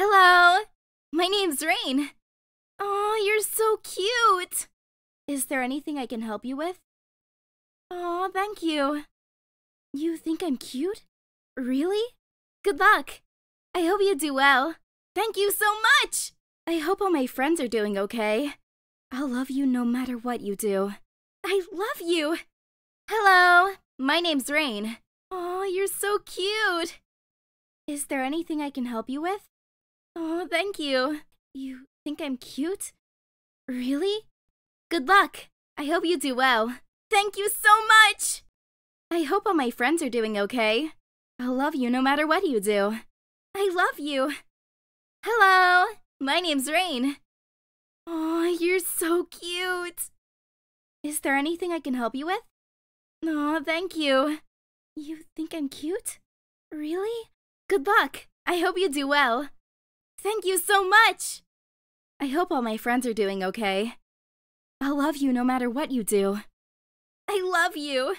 Hello! My name's Rain. Oh, you're so cute! Is there anything I can help you with? Oh, thank you. You think I'm cute? Really? Good luck. I hope you do well. Thank you so much! I hope all my friends are doing okay. I'll love you no matter what you do. I love you! Hello, my name's Rain. Oh, you're so cute! Is there anything I can help you with? Oh, thank you. You think I'm cute? Really? Good luck. I hope you do well. Thank you so much! I hope all my friends are doing okay. I'll love you no matter what you do. I love you. Hello, my name's Rain. Oh, you're so cute. Is there anything I can help you with? Oh, thank you. You think I'm cute? Really? Good luck. I hope you do well. Thank you so much! I hope all my friends are doing okay. I'll love you no matter what you do. I love you!